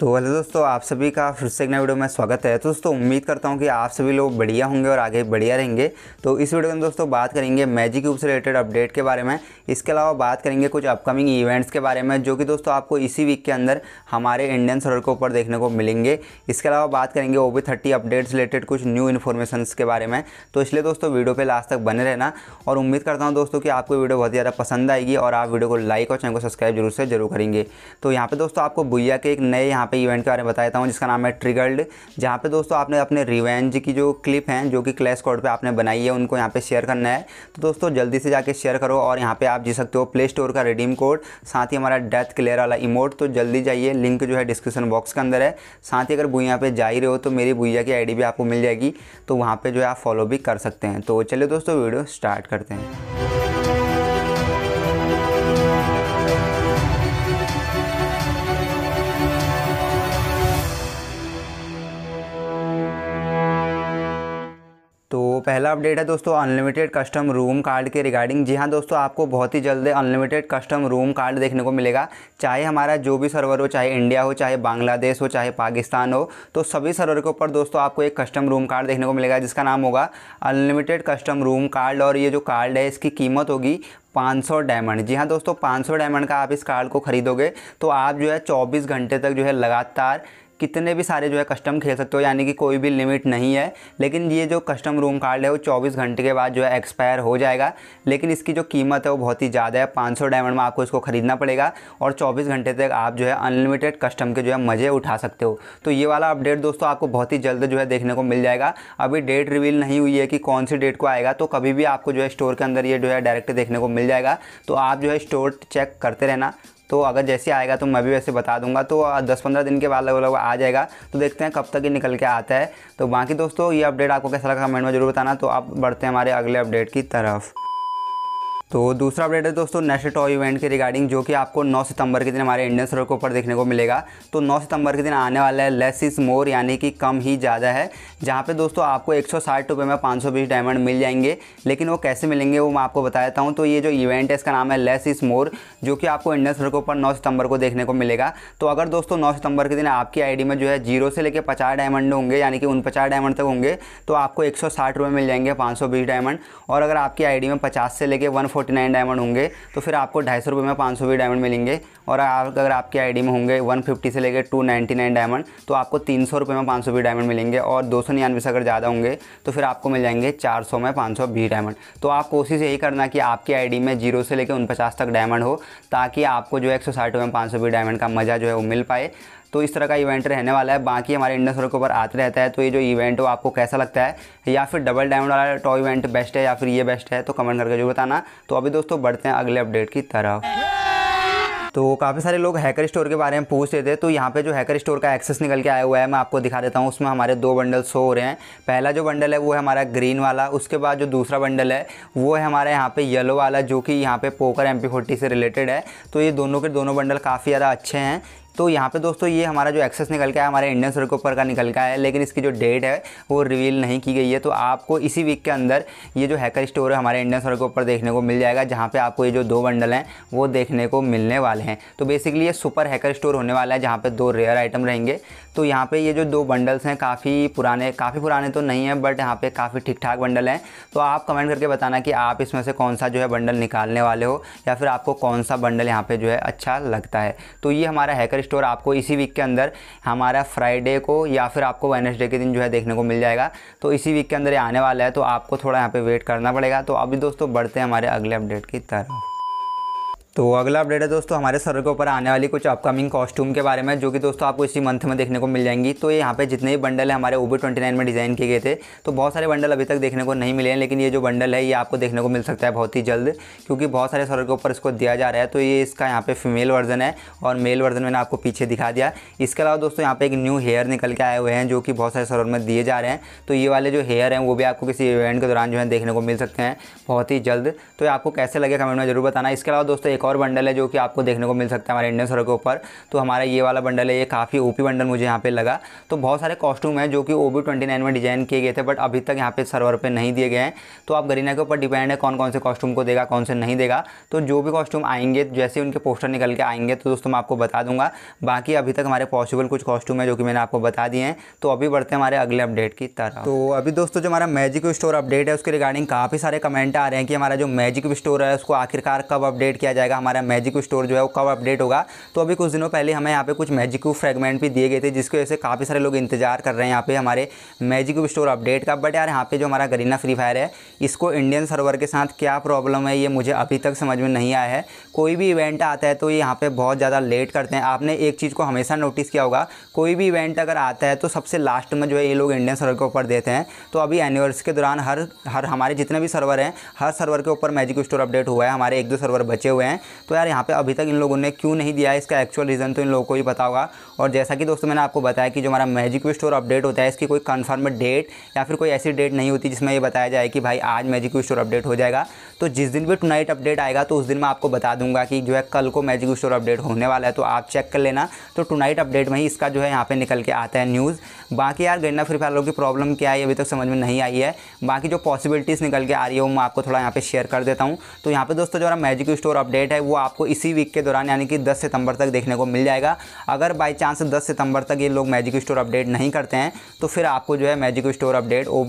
तो हेलो दोस्तों आप सभी का फिर से एक नया वीडियो में स्वागत है तो दोस्तों उम्मीद करता हूँ कि आप सभी लोग बढ़िया होंगे और आगे बढ़िया रहेंगे तो इस वीडियो में दोस्तों बात करेंगे मैजिक क्यूब से रिलेटेड अपडेट के बारे में इसके अलावा बात करेंगे कुछ अपकमिंग इवेंट्स के बारे में जो कि दोस्तों आपको इसी वीक के अंदर हमारे इंडियन सर्वर के ऊपर देखने को मिलेंगे इसके अलावा बात करेंगे ओ थर्टी अपडेट्स रिलेटेड कुछ न्यू इन्फॉर्मेशन के बारे में तो इसलिए दोस्तों वीडियो पर लास्ट तक बने रहना और उम्मीद करता हूँ दोस्तों की आपको वीडियो बहुत ज़्यादा पसंद आएगी और आप वीडियो को लाइक और चैनल को सब्सक्राइब जरूर से जरूर करेंगे तो यहाँ पर दोस्तों आपको भुया के एक नए यहाँ यहाँ पे इवेंट के बारे में बताता हूँ जिसका नाम है ट्रिगर्ड जहाँ पे दोस्तों आपने अपने रिवेंज की जो क्लिप हैं जो कि क्लैश कोड पे आपने बनाई है उनको यहाँ पे शेयर करना है तो दोस्तों जल्दी से जाके शेयर करो और यहाँ पे आप जी सकते हो प्ले स्टोर का रिडीम कोड साथ ही हमारा डेथ क्लियर वाला इमोट तो जल्दी जाइए लिंक जो है डिस्क्रिप्शन बॉक्स के अंदर है साथ ही अगर भूया पे जा ही रहे हो तो मेरी भूया की आई भी आपको मिल जाएगी तो वहाँ पर जो है आप फॉलो भी कर सकते हैं तो चलिए दोस्तों वीडियो स्टार्ट करते हैं तो पहला अपडेट है दोस्तों अनलिमिटेड कस्टम रूम कार्ड के रिगार्डिंग जी हाँ दोस्तों आपको बहुत ही जल्द अनलिमिटेड कस्टम रूम कार्ड देखने को मिलेगा चाहे हमारा जो भी सर्वर हो चाहे इंडिया हो चाहे बांग्लादेश हो चाहे पाकिस्तान हो तो सभी सर्वर के ऊपर दोस्तों आपको एक कस्टम रूम कार्ड देखने को मिलेगा जिसका नाम होगा अनलिमिटेड कस्टम रूम कार्ड और ये जो कार्ड है इसकी कीमत होगी 500 डायमंड जी हाँ दोस्तों 500 डायमंड का आप इस कार्ड को ख़रीदोगे तो आप जो है 24 घंटे तक जो है लगातार कितने भी सारे जो है कस्टम खेल सकते हो यानी कि कोई भी लिमिट नहीं है लेकिन ये जो कस्टम रूम कार्ड है वो चौबीस घंटे के बाद जो है एक्सपायर हो जाएगा लेकिन इसकी जो कीमत है वो बहुत ही ज़्यादा है पाँच डायमंड में आपको इसको ख़रीदना पड़ेगा और चौबीस घंटे तक आप जो है अनलिमिटेड कस्टम के जो है मज़े उठा सकते हो तो ये वाला अपडेट दोस्तों आपको बहुत ही जल्द जो है देखने को मिल जाएगा अभी डेट रिवील नहीं हुई है कि कौन सी डेट को आएगा तो कभी भी आपको जो है स्टोर के अंदर ये जो है डायरेक्ट देखने को मिल जाएगा तो आप जो है स्टोर चेक करते रहना तो अगर जैसे आएगा तो मैं भी वैसे बता दूंगा तो दस पंद्रह दिन के बाद लगभग लगभग आ जाएगा तो देखते हैं कब तक ये निकल के आता है तो बाकी दोस्तों ये अपडेट आपको कैसा लगा कमेंट में जरूर बताना तो आप बढ़ते हैं हमारे अगले अपडेट की तरफ तो दूसरा अपडेट है दोस्तों नेशनल टॉय इवेंट के रिगार्डिंग जो कि आपको 9 सितंबर के दिन हमारे इंडियन सड़कों के ऊपर देखने को मिलेगा तो 9 सितंबर के दिन आने वाला है लेस इज मोर यानी कि कम ही ज़्यादा है जहाँ पे दोस्तों आपको एक सौ में 520 डायमंड मिल जाएंगे लेकिन वो कैसे मिलेंगे वो मैं आपको बता देता हूँ तो ये जो इवेंट है इसका नाम है लेस इज मोर जो कि आपको इंडियन सड़कों के ऊपर नौ सितंबर को देखने को मिलेगा तो अगर दोस्तों नौ सितंबर के दिन आपकी आई में जो है जीरो से लेकर पचास डायमंड होंगे यानी कि उन डायमंड तक होंगे तो आपको एक मिल जाएंगे पाँच डायमंड और अगर आपकी आई में पचास से लेकर वन फोर्टी नाइन डायमंड होंगे तो फिर आपको ढाई सौ रुपये में पाँच सौ भी डायमंड मिलेंगे और अगर आपकी आईडी में होंगे वन फिफ्टी से लेकर टू नाइन्टी नाइन डायमंड तो आपको तीन सौ रुपये में पाँच सौ भी डायमंड मिलेंगे और दो सौ निन्यानवे से अगर ज़्यादा होंगे तो फिर आपको मिल जाएंगे चार सौ में पाँच सौ भी डायमंड तो आप कोशिश यही करना कि आपकी डी में जीरो से लेकर उनपचास तक डायमंड हो ताकि आपको जो है एक सौ साठ में पाँच सौ भी डायमंड का मज़ा जो है वो मिल पाए तो इस तरह का इवेंट रहने वाला है बाकी हमारे इंडियन सर्कल के ऊपर आते रहता है तो ये जो इवेंट हो आपको कैसा लगता है या फिर डबल डायमंड वाला टॉय इवेंट बेस्ट है या फिर ये बेस्ट है तो कमेंट करके जरूर बताना तो अभी दोस्तों बढ़ते हैं अगले अपडेट की तरफ तो काफ़ी सारे लोग हैकर स्टोर के बारे में पूछ रहे थे तो यहाँ पे जो हैकर स्टोर का एक्सेस निकल के आया हुआ है मैं आपको दिखा देता हूँ उसमें हमारे दो बंडल शो हो रहे हैं पहला जो बंडल है वो है हमारा ग्रीन वाला उसके बाद जो दूसरा बंडल है वो है हमारे यहाँ पे येलो वाला जो कि यहाँ पे पोकर एम से रिलेटेड है तो ये दोनों के दोनों बंडल काफ़ी ज़्यादा अच्छे हैं तो यहाँ पे दोस्तों ये हमारा जो एक्सेस निकल का है हमारे इंडियन सर के ऊपर का निकल का है लेकिन इसकी जो डेट है वो रिवील नहीं की गई है तो आपको इसी वीक के अंदर ये जो हैकर स्टोर है हमारे इंडियन सर के ऊपर देखने को मिल जाएगा जहाँ पर आपको ये जो दो बंडल हैं वो देखने को मिलने वाले हैं तो बेसिकली ये सुपर हैकर स्टोर होने वाला है जहाँ पर दो रेयर आइटम रहेंगे तो यहाँ पे ये जो दो बंडल्स हैं काफ़ी पुराने काफ़ी पुराने तो नहीं हैं बट यहाँ पे काफ़ी ठीक ठाक बंडल हैं तो आप कमेंट करके बताना कि आप इसमें से कौन सा जो है बंडल निकालने वाले हो या फिर आपको कौन सा बंडल यहाँ पर जो है अच्छा लगता है तो ये हमारा हैकर स्टोर आपको इसी वीक के अंदर हमारा फ्राइडे को या फिर आपको वेनसडे के दिन जो है देखने को मिल जाएगा तो इसी वीक के अंदर ये आने वाला है तो आपको थोड़ा यहाँ पर वेट करना पड़ेगा तो अभी दोस्तों बढ़ते हैं हमारे अगले अपडेट की तरफ तो अगला अपडेट है दोस्तों हमारे सर्वर के ऊपर आने वाली कुछ अपकमिंग कॉस्ट्यूम के बारे में जो कि दोस्तों आपको इसी मंथ में देखने को मिल जाएंगी तो यहाँ पे जितने भी बंडल है हमारे ओबी ट्वेंटी नाइन में डिज़ाइन किए गए थे तो बहुत सारे बंडल अभी तक देखने को नहीं मिले हैं लेकिन ये जो बंडल है ये आपको देखने को मिल सकता है बहुत ही जल्द क्योंकि बहुत सारे सर्वर के ऊपर इसको दिया जा रहा है तो ये इसका यहाँ पर फीमेल वर्जन है और मेल वर्जन मैंने आपको पीछे दिखा दिया इसके अलावा दोस्तों यहाँ पर एक न्यू हेयर निकल के आए हुए हैं जो कि बहुत सारे सर्वर में दिए जा रहे हैं तो ये वाले जो हेयर हैं वो भी आपको किसी इवेंट के दौरान जो है देखने को मिल सकते हैं बहुत ही जल्द तो आपको कैसे लगे कमेंट में जरूर बताना इसके अलावा दोस्तों एक और बंडल है जो कि आपको देखने को मिल सकता है हमारे इंडियन सड़क के ऊपर तो हमारा ये वाला बंडल है ये काफ़ी ओपी बंडल मुझे यहाँ पे लगा तो बहुत सारे कॉस्ट्यूम हैं जो कि ओ बी में डिज़ाइन किए गए थे बट अभी तक यहाँ पे सर्वर पे नहीं दिए गए हैं तो आप गरीना के ऊपर डिपेंड है कौन कौन से कॉस्ट्यूम को देगा कौन से नहीं देगा तो जो भी कॉस्ट्यूम आएंगे जैसे उनके पोस्टर निकल के आएंगे तो दोस्तों मैं आपको बता दूंगा बाकी अभी तक हमारे पॉसिबल कुछ कॉस्ट्यूम है जो कि मैंने आपको बता दिए हैं तो अभी बढ़ते हैं हमारे अगले अपडेट की तरह तो अभी दोस्तों जो हमारा मैजिक स्टोर अपडेट है उसके रिगार्डिंग काफ़ी सारे कमेंट आ रहे हैं कि हमारा जो मैजिक स्टोर है उसको आखिरकार कब अपडेट किया जाएगा हमारा मैजिक स्टोर जो है वो कब अपडेट होगा तो अभी कुछ दिनों पहले हमें यहाँ पे कुछ मैजिक फ्रेगमेंट भी दिए गए थे जिसकी वजह से काफ़ी सारे लोग इंतजार कर रहे हैं यहाँ पे हमारे मैजिक स्टोर अपडेट का बट यार यहाँ पे जो हमारा गरीना फ्री फायर है इसको इंडियन सर्वर के साथ क्या प्रॉब्लम है ये मुझे अभी तक समझ में नहीं आया है कोई भी इवेंट आता है तो ये यहाँ पर बहुत ज़्यादा लेट करते हैं आपने एक चीज़ को हमेशा नोटिस किया होगा कोई भी इवेंट अगर आता है तो सबसे लास्ट में जो है ये लोग इंडियन सर्वर के ऊपर देते हैं तो अभी एनिवर्स के दौरान हर हर हमारे जितने भी सर्वर हैं हर सर्वर के ऊपर मैजिक स्टोर अपडेट हुआ है हमारे एक दो सर्वर बचे हुए हैं हैं तो यार यहाँ पे अभी तक इन लोगों ने क्यों नहीं दिया है इसका एक्चुअल रीज़न तो इन लोगों को ही पता होगा और जैसा कि दोस्तों मैंने आपको बताया कि जो हमारा मैजिक स्टोर अपडेट होता है इसकी कोई कन्फर्म डेट या फिर कोई ऐसी डेट नहीं होती जिसमें यह बताया जाए कि भाई आज मैजिक स्टोर अपडेट हो जाएगा तो जिस दिन भी टुनाइट अपडेट आएगा तो उस दिन मैं आपको बता दूंगा कि जो है कल को मैजिक स्टोर अपडेट होने वाला है तो आप चेक कर लेना तो टुनाइट अपडेट में ही इसका जो है यहाँ पर निकल के आता है न्यूज़ बाकी यार गन्ना फ्री फायर की प्रॉब्लम क्या है अभी तक समझ में नहीं आई है बाकी जो पॉसिबिलिटीज़ निकल के आ रही है वो मैं आपको थोड़ा यहाँ पे शेयर कर देता हूँ तो यहाँ पे दोस्तों जो हमारा मैजिक स्टोर अपडेट वेबसाइट है वो आपको इसी वीक के दौरान यानी कि 10 सितंबर तक देखने को मिल जाएगा अगर बाई चांस 10 सितंबर तक ये लोग मैजिक स्टोर अपडेट नहीं करते हैं तो फिर आपको जो है मैजिक स्टोर अपडेट ओ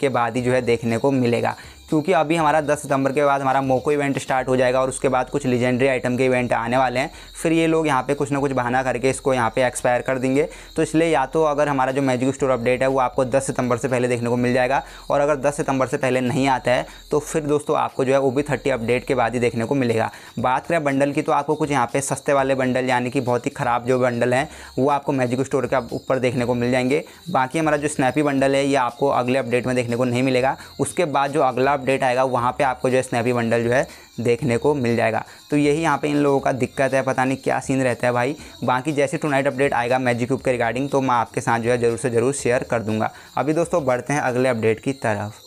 के बाद ही जो है देखने को मिलेगा क्योंकि अभी हमारा 10 सितंबर के बाद हमारा मोको इवेंट स्टार्ट हो जाएगा और उसके बाद कुछ लीजेंडरी आइटम के इवेंट आने वाले हैं फिर ये लोग यहाँ पे कुछ ना कुछ बहाना करके इसको यहाँ पे एक्सपायर कर देंगे तो इसलिए या तो अगर हमारा जो मैजिक स्टोर अपडेट है वो आपको दस सितंबर से पहले देखने को मिल जाएगा और अगर दस सितंबर से पहले नहीं आता है तो फिर दोस्तों आपको जो है वो भी थर्टी अपडेट के बाद ही देखने को मिलेगा बात करें बंडल की तो आपको कुछ यहाँ पे सस्ते वाले बंडल यानी कि बहुत ही ख़राब जो बंडल हैं वो आपको मैजिक स्टोर के ऊपर देखने को मिल जाएंगे बाकी हमारा जो स्नैपी बंडल है ये आपको अगले अपडेट में देखने को नहीं मिलेगा उसके बाद जो अगला अपडेट आएगा वहाँ पे आपको जो है स्नैपी बंडल जो है देखने को मिल जाएगा तो यही यहाँ पे इन लोगों का दिक्कत है पता नहीं क्या सीन रहता है भाई बाकी जैसे टू अपडेट आएगा मैजिक क्यूब के रिगार्डिंग तो मैं आपके साथ जो है ज़रूर से ज़रूर शेयर कर दूँगा अभी दोस्तों बढ़ते हैं अगले अपडेट की तरफ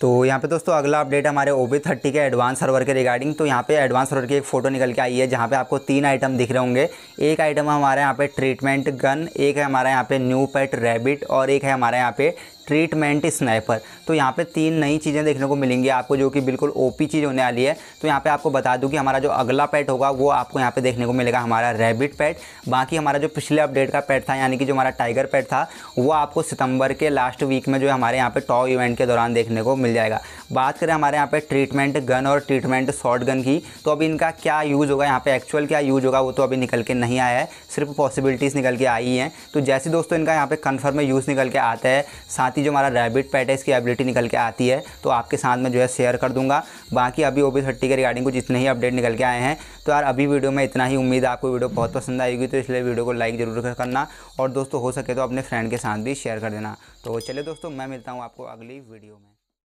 तो यहाँ पे दोस्तों अगला अपडेट हमारे ओ बी थर्टी के एडवांस सर्वर के रिगार्डिंग तो यहाँ पे एडवांस सर्वर की एक फ़ोटो निकल के आई है जहाँ पे आपको तीन आइटम दिख रहे होंगे एक आइटम हमारे यहाँ पे ट्रीटमेंट गन एक है हमारे यहाँ पे न्यू पेट रैबिट और एक है हमारे यहाँ पे ट्रीटमेंट स्नैपर तो यहाँ पे तीन नई चीज़ें देखने को मिलेंगी आपको जो कि बिल्कुल ओपी चीज़ होने वाली है तो यहाँ पे आपको बता दूँ कि हमारा जो अगला पैट होगा वो आपको यहाँ पे देखने को मिलेगा हमारा रैबिट पैट बाकी हमारा जो पिछले अपडेट का पैट था यानी कि जो हमारा टाइगर पैट था वो आपको सितंबर के लास्ट वीक में जो है हमारे यहाँ पर टॉप इवेंट के दौरान देखने को मिल जाएगा बात करें हमारे यहाँ पर ट्रीटमेंट गन और ट्रीटमेंट शॉर्ट गन की तो अब इनका क्या यूज़ होगा यहाँ पर एक्चुअल क्या यूज़ होगा वो तो अभी निकल के नहीं आया है सिर्फ पॉसिबिलिटीज़ निकल के आई हैं तो जैसे दोस्तों इनका यहाँ पर कन्फर्म यूज़ निकल के आता है साथ ही बाकी जो हमारा रैबिट पैट है इसकी एबिलिटी निकल के आती है तो आपके साथ में जो है शेयर कर दूंगा बाकी अभी ओबी थर्टी के रिगार्डिंग कुछ इतने ही अपडेट निकल के आए हैं तो यार अभी वीडियो में इतना ही उम्मीद है आपको वीडियो बहुत पसंद आएगी तो इसलिए वीडियो को लाइक ज़रूर करना और दोस्तों हो सके तो अपने फ्रेंड के साथ भी शेयर कर देना तो चलिए दोस्तों मैं मिलता हूँ आपको अगली वीडियो में